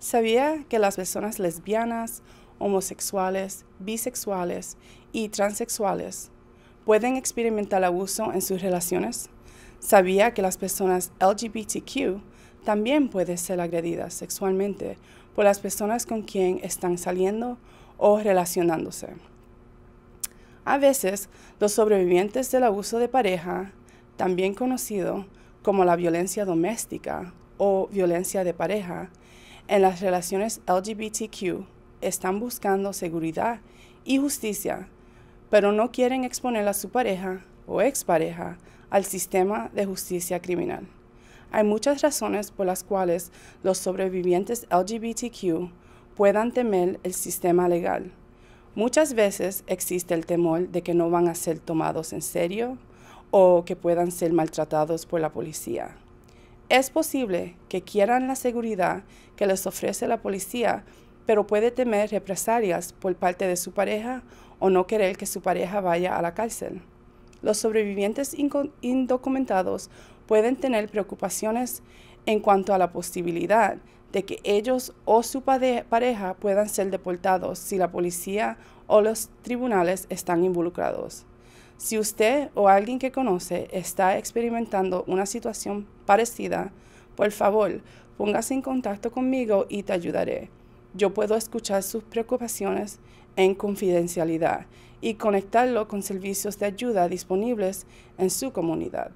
Sabía que las personas lesbianas, homosexuales, bisexuales y transexuales pueden experimentar abuso en sus relaciones. Sabía que las personas LGBTQ también pueden ser agredidas sexualmente por las personas con quien están saliendo o relacionándose. A veces, los sobrevivientes del abuso de pareja, también conocido como la violencia doméstica o violencia de pareja, en las relaciones LGBTQ están buscando seguridad y justicia, pero no quieren exponer a su pareja o expareja al sistema de justicia criminal. Hay muchas razones por las cuales los sobrevivientes LGBTQ puedan temer el sistema legal. Muchas veces existe el temor de que no van a ser tomados en serio o que puedan ser maltratados por la policía. Es posible que quieran la seguridad que les ofrece la policía, pero puede temer represalias por parte de su pareja o no querer que su pareja vaya a la cárcel. Los sobrevivientes indocumentados pueden tener preocupaciones en cuanto a la posibilidad de que ellos o su pareja puedan ser deportados si la policía o los tribunales están involucrados. Si usted o alguien que conoce está experimentando una situación parecida, por favor, póngase en contacto conmigo y te ayudaré. Yo puedo escuchar sus preocupaciones en confidencialidad y conectarlo con servicios de ayuda disponibles en su comunidad.